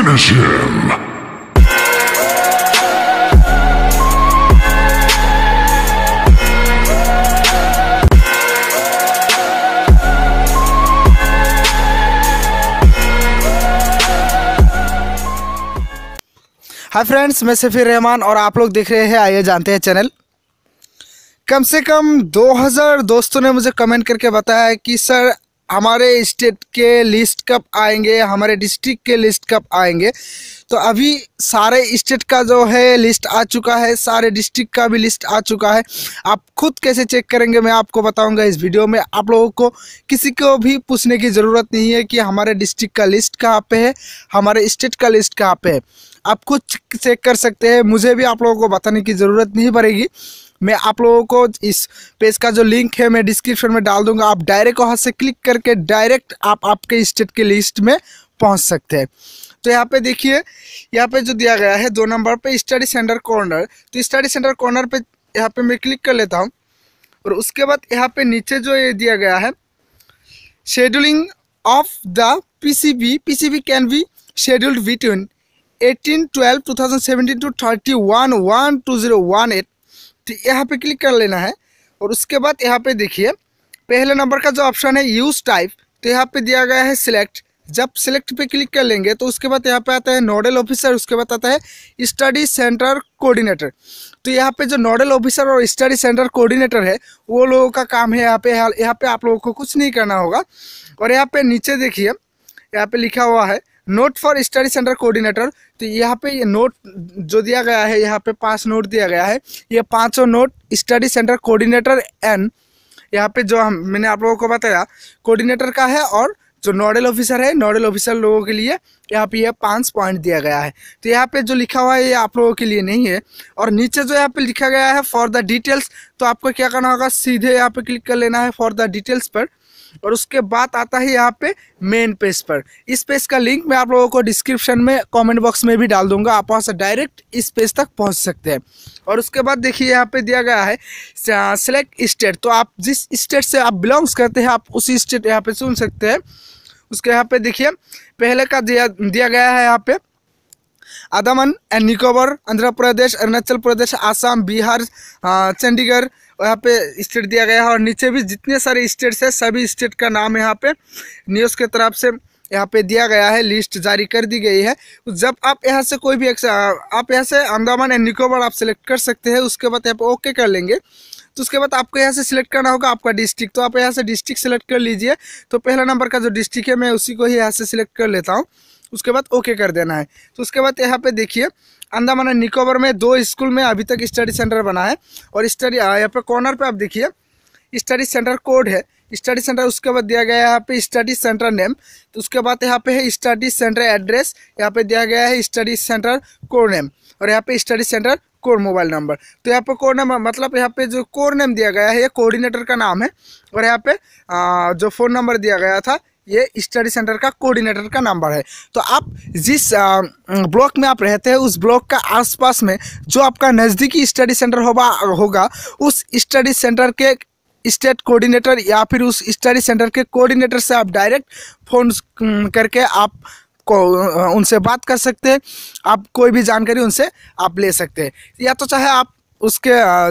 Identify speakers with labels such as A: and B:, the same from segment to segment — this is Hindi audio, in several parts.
A: Finish him! हाय फ्रेंड्स मैं सफी रहमान और आप लोग देख रहे हैं आइए जानते हैं चैनल कम से कम 2000 दोस्तों ने मुझे कमेंट करके बताया कि सर हमारे स्टेट के लिस्ट कब आएंगे हमारे डिस्ट्रिक्ट के लिस्ट कब आएंगे तो अभी सारे स्टेट का जो है लिस्ट आ चुका है सारे डिस्ट्रिक्ट का भी लिस्ट आ चुका है आप खुद कैसे चेक करेंगे मैं आपको बताऊंगा इस वीडियो में आप लोगों को किसी को भी पूछने की ज़रूरत नहीं है कि हमारे डिस्ट्रिक्ट का लिस्ट कहाँ पर है हमारे स्टेट का लिस्ट कहाँ पर है आप खुद चेक कर सकते हैं मुझे भी आप लोगों को बताने की ज़रूरत नहीं पड़ेगी मैं आप लोगों को इस पेज का जो लिंक है मैं डिस्क्रिप्शन में डाल दूंगा आप डायरेक्ट वहाँ से क्लिक करके डायरेक्ट आप आपके स्टेट के लिस्ट में पहुँच सकते हैं तो यहाँ पे देखिए यहाँ पे जो दिया गया है दो नंबर पे स्टडी सेंटर कॉर्नर तो स्टडी सेंटर कॉर्नर पे यहाँ पे मैं क्लिक कर लेता हूँ और उसके बाद यहाँ पे नीचे जो ये दिया गया है scheduling of the C B can be scheduled between eighteen twelve two thousand seventeen to thirty one one two zero one eight यहाँ पे क्लिक कर लेना है और उसके बाद यहाँ पे देखिए पहले नंबर का जो ऑप्शन है यूज़ टाइप तो यहाँ पे दिया गया है सिलेक्ट जब सिलेक्ट पे क्लिक कर लेंगे तो उसके बाद यहाँ पे आता है नोडल ऑफिसर उसके बाद आता है स्टडी सेंटर कोऑर्डिनेटर तो यहाँ पे जो नोडल ऑफिसर और स्टडी सेंटर कोऑर्डिनेटर है वो लोगों का काम है यहाँ पे यहाँ पे आप लोगों को कुछ नहीं करना होगा और यहाँ पे नीचे देखिए यहाँ पे लिखा हुआ है note for study centre coordinator तो यहाँ पे ये नोट जो दिया गया है यहाँ पे पांच नोट दिया गया है ये पांचों note study centre coordinator and यहाँ पे जो हम मैंने आप लोगों को बताया कोऑर्डिनेटर का है और जो नोडल ऑफिसर है नोडल ऑफिसर लोगों के लिए यहाँ पे यह पाँच पॉइंट दिया गया है तो यहाँ पे जो लिखा हुआ है ये आप लोगों के लिए नहीं है और नीचे जो यहाँ पे लिखा गया है फॉर द डिटेल्स तो आपको क्या करना होगा सीधे यहाँ पे क्लिक कर लेना है फॉर द डिटेल्स पर और उसके बाद आता है यहाँ पे मेन पेज पर इस पेज का लिंक मैं आप लोगों को डिस्क्रिप्शन में कमेंट बॉक्स में भी डाल दूंगा आप वहाँ से डायरेक्ट इस पेज तक पहुँच सकते हैं और उसके बाद देखिए यहाँ पे दिया गया है सेलेक्ट हाँ, स्टेट तो आप जिस स्टेट से आप बिलोंग्स करते हैं आप उसी स्टेट यहाँ पर सुन सकते हैं उसके यहाँ पे देखिए पहले का दिया दिया गया है यहाँ पे अंदामान एंड निकोबर आंध्र प्रदेश अरुणाचल प्रदेश आसाम बिहार चंडीगढ़ यहाँ पे स्टेट दिया गया है और नीचे भी जितने सारे स्टेट्स हैं सभी स्टेट का नाम यहाँ पे न्यूज़ के तरफ से यहाँ पे दिया गया है लिस्ट जारी कर दी गई है जब आप यहाँ से कोई भी एक uh, आप यहाँ से अंदामान एंड निकोबार आप सेलेक्ट कर सकते हैं उसके बाद यहाँ पे ओके कर लेंगे तो उसके बाद आपको यहाँ से सिलेक्ट करना होगा आपका डिस्ट्रिक्ट तो आप यहाँ से डिस्ट्रिक्ट सेलेक्ट कर लीजिए तो पहला नंबर का जो डिस्ट्रिक्ट है मैं उसी को ही यहाँ से सिलेक्ट कर लेता हूँ उसके बाद ओके कर देना है तो उसके बाद यहाँ पे देखिए अंदा माना निकोबर में दो स्कूल में अभी तक स्टडी सेंटर बना है और स्टडी यहाँ पे कॉर्नर पे आप देखिए स्टडी सेंटर कोड है स्टडी सेंटर उसके बाद दिया गया है यहाँ पे स्टडी सेंटर नेम तो उसके बाद यहाँ पे है स्टडी सेंटर एड्रेस यहाँ पे दिया गया है स्टडी सेंटर कोर नेम और यहाँ पे स्टडी सेंटर कोर मोबाइल नंबर तो यहाँ पे कोर नंबर मतलब यहाँ पे जो कोर नेम दिया गया है ये कोऑर्डिनेटर का नाम है और यहाँ पे आ, जो फ़ोन नंबर दिया गया था ये स्टडी सेंटर का कोऑर्डिनेटर का नंबर है तो आप जिस ब्लॉक में आप रहते हैं उस ब्लॉक का आसपास में जो आपका नज़दीकी स्टडी सेंटर होगा होगा उस स्टडी सेंटर के स्टेट कोऑर्डिनेटर या फिर उस स्टडी सेंटर के कोऑर्डिनेटर से आप डायरेक्ट फ़ोन करके आप को उनसे बात कर सकते हैं आप कोई भी जानकारी उनसे आप ले सकते हैं या तो चाहे आप उसके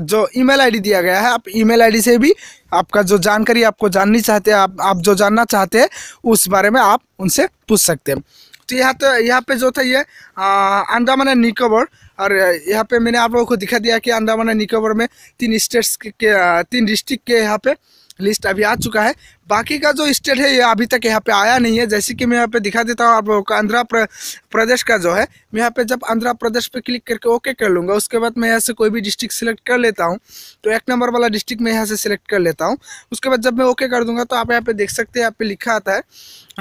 A: जो ईमेल आईडी दिया गया है आप ईमेल आईडी से भी आपका जो जानकारी आपको जाननी चाहते हैं आप आप जो जानना चाहते हैं उस बारे में आप उनसे पूछ सकते हैं तो यहाँ तो यहाँ पे जो था ये अंडामान एंड निकोबर और यहाँ पे मैंने आप लोगों को दिखा दिया कि अंडामान एंड निकोबर में तीन स्टेट्स के तीन डिस्ट्रिक्ट के यहाँ पे लिस्ट अभी आ चुका है बाकी का जो स्टेट है ये अभी तक यहाँ पे आया नहीं है जैसे कि मैं यहाँ पे दिखा देता हूँ आप लोगों आंध्र प्रदेश का जो है मैं यहाँ पे जब आंध्र प्रदेश पे क्लिक करके ओके कर लूँगा उसके बाद मैं यहाँ से कोई भी डिस्ट्रिक्ट सेलेक्ट कर लेता हूँ तो एक नंबर वाला डिस्ट्रिक्ट मैं यहाँ से सिलेक्ट कर लेता हूँ उसके बाद जब मैं ओके कर दूँगा तो आप यहाँ पे देख सकते हैं यहाँ पे लिखा आता है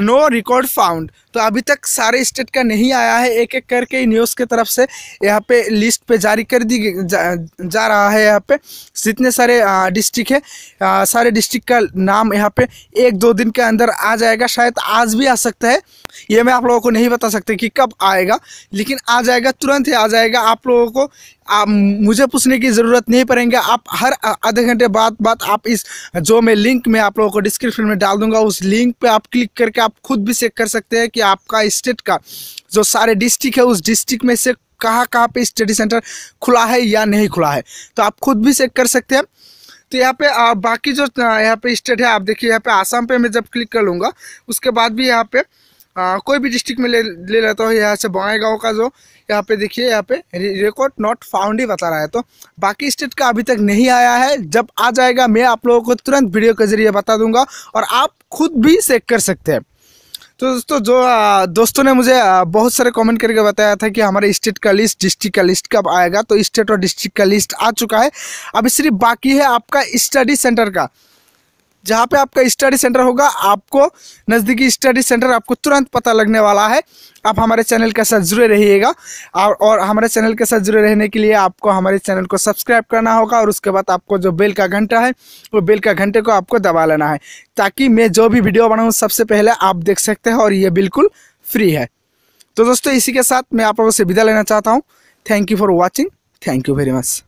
A: नो रिकॉर्ड फाउंड तो अभी तक सारे स्टेट का नहीं आया है एक एक करके न्यूज़ की तरफ से यहाँ पे लिस्ट पे जारी कर दी जा, रहा है यहाँ पे जितने सारे डिस्ट्रिक्ट है सारे डिस्ट्रिक्ट का नाम यहाँ पे एक दो दिन के अंदर आ जाएगा शायद आज भी आ सकता है ये मैं आप लोगों को नहीं बता सकते कि कब आएगा लेकिन आ जाएगा तुरंत ही आ जाएगा आप लोगों को आ, मुझे पूछने की ज़रूरत नहीं पड़ेंगे आप हर आधे घंटे बाद बाद आप इस जो मैं लिंक में आप लोगों को डिस्क्रिप्शन में डाल दूंगा उस लिंक पे आप क्लिक करके आप खुद भी चेक कर सकते हैं कि आपका स्टेट का जो सारे डिस्ट्रिक्ट है उस डिस्ट्रिक्ट में से कहाँ कहाँ पे स्टडी सेंटर खुला है या नहीं खुला है तो आप खुद भी चेक कर सकते हैं तो यहाँ पे आ, बाकी जो यहाँ पे स्टेट है आप देखिए यहाँ पे आसाम पे मैं जब क्लिक कर लूँगा उसके बाद भी यहाँ पे आ, कोई भी डिस्ट्रिक्ट में ले ले लेता हूँ यहाँ से गाँव का जो यहाँ पे देखिए यहाँ पे रिकॉर्ड नॉट फाउंड ही बता रहा है तो बाकी स्टेट का अभी तक नहीं आया है जब आ जाएगा मैं आप लोगों को तुरंत वीडियो के जरिए बता दूंगा और आप खुद भी चेक कर सकते हैं तो दोस्तों जो दोस्तों ने मुझे बहुत सारे कमेंट करके बताया था कि हमारे स्टेट का लिस्ट डिस्ट्रिक्ट का लिस्ट कब आएगा तो स्टेट और डिस्ट्रिक्ट का लिस्ट आ चुका है अभी सिर्फ बाकी है आपका स्टडी सेंटर का जहाँ पे आपका स्टडी सेंटर होगा आपको नज़दीकी स्टडी सेंटर आपको तुरंत पता लगने वाला है आप हमारे चैनल के साथ जुड़े रहिएगा और, और हमारे चैनल के साथ जुड़े रहने के लिए आपको हमारे चैनल को सब्सक्राइब करना होगा और उसके बाद आपको जो बेल का घंटा है वो बेल का घंटे को आपको दबा लेना है ताकि मैं जो भी वीडियो बनाऊँ सबसे पहले आप देख सकते हैं और ये बिल्कुल फ्री है तो दोस्तों इसी के साथ मैं आप लोगों से विदा लेना चाहता हूँ thank you for watching thank you very much